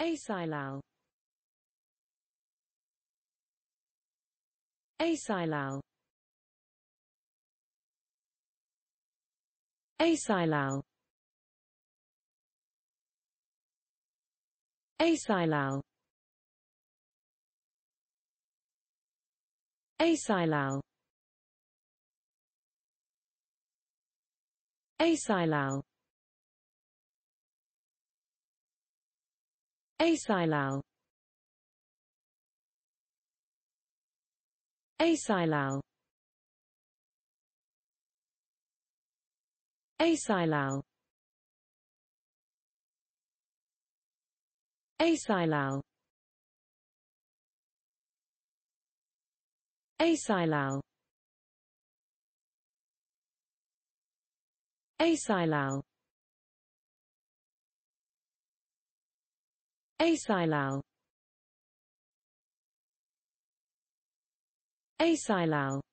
Asilal Asilal Asilal Asilal Asilal Asilal Asilal Asilal Asilal Asilal Asilal Asilal Asilal Asilal